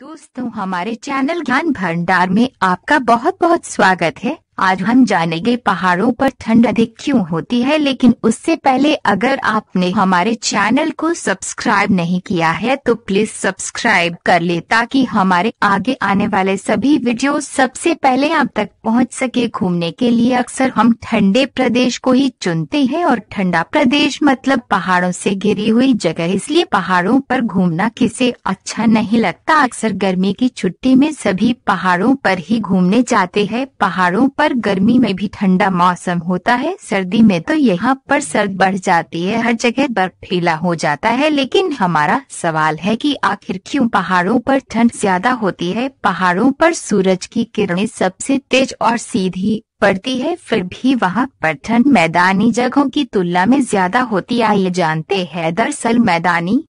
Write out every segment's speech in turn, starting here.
दोस्तों हमारे चैनल ज्ञान भंडार में आपका बहुत बहुत स्वागत है आज हम जानेंगे पहाड़ों पर ठंड अधिक क्यों होती है लेकिन उससे पहले अगर आपने हमारे चैनल को सब्सक्राइब नहीं किया है तो प्लीज सब्सक्राइब कर ले ताकि हमारे आगे आने वाले सभी वीडियो सबसे पहले आप तक पहुंच सके घूमने के लिए अक्सर हम ठंडे प्रदेश को ही चुनते हैं और ठंडा प्रदेश मतलब पहाड़ों से घिरी हुई जगह इसलिए पहाड़ों पर घूमना किसे अच्छा नहीं लगता अक्सर गर्मी की छुट्टी में सभी पहाड़ों पर ही घूमने जाते हैं पहाड़ों पर पर गर्मी में भी ठंडा मौसम होता है सर्दी में तो यहाँ पर सर्द बढ़ जाती है हर जगह बर्फीला हो जाता है लेकिन हमारा सवाल है कि आखिर क्यों पहाड़ों पर ठंड ज्यादा होती है पहाड़ों पर सूरज की किरणें सबसे तेज और सीधी पड़ती है फिर भी वहाँ पर ठंड मैदानी जगहों की तुलना में ज्यादा होती है ये जानते हैं दरअसल मैदानी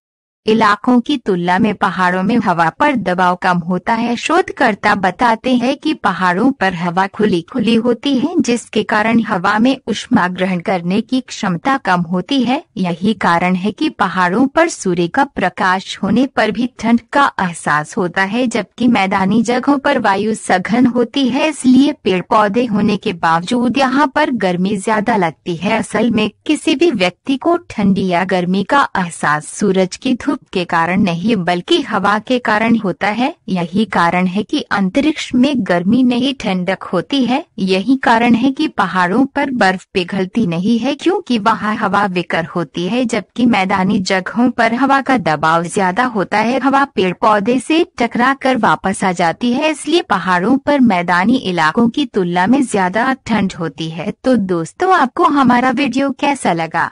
इलाकों की तुलना में पहाड़ों में हवा पर दबाव कम होता है शोधकर्ता बताते हैं कि पहाड़ों पर हवा खुली खुली होती है जिसके कारण हवा में उष्मा ग्रहण करने की क्षमता कम होती है यही कारण है कि पहाड़ों पर सूर्य का प्रकाश होने पर भी ठंड का एहसास होता है जबकि मैदानी जगहों पर वायु सघन होती है इसलिए पेड़ पौधे होने के बावजूद यहाँ पर गर्मी ज्यादा लगती है असल में किसी भी व्यक्ति को ठंडी या गर्मी का एहसास सूरज की धूप के कारण नहीं बल्कि हवा के कारण होता है यही कारण है कि अंतरिक्ष में गर्मी नहीं ठंडक होती है यही कारण है कि पहाड़ों पर बर्फ पिघलती नहीं है क्योंकि वहाँ हवा विकर होती है जबकि मैदानी जगहों पर हवा का दबाव ज्यादा होता है हवा पेड़ पौधे से टकरा कर वापस आ जाती है इसलिए पहाड़ों पर मैदानी इलाकों की तुलना में ज्यादा ठंड होती है तो दोस्तों आपको हमारा वीडियो कैसा लगा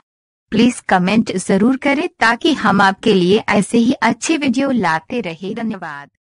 प्लीज कमेंट जरूर करें ताकि हम आपके लिए ऐसे ही अच्छे वीडियो लाते रहे धन्यवाद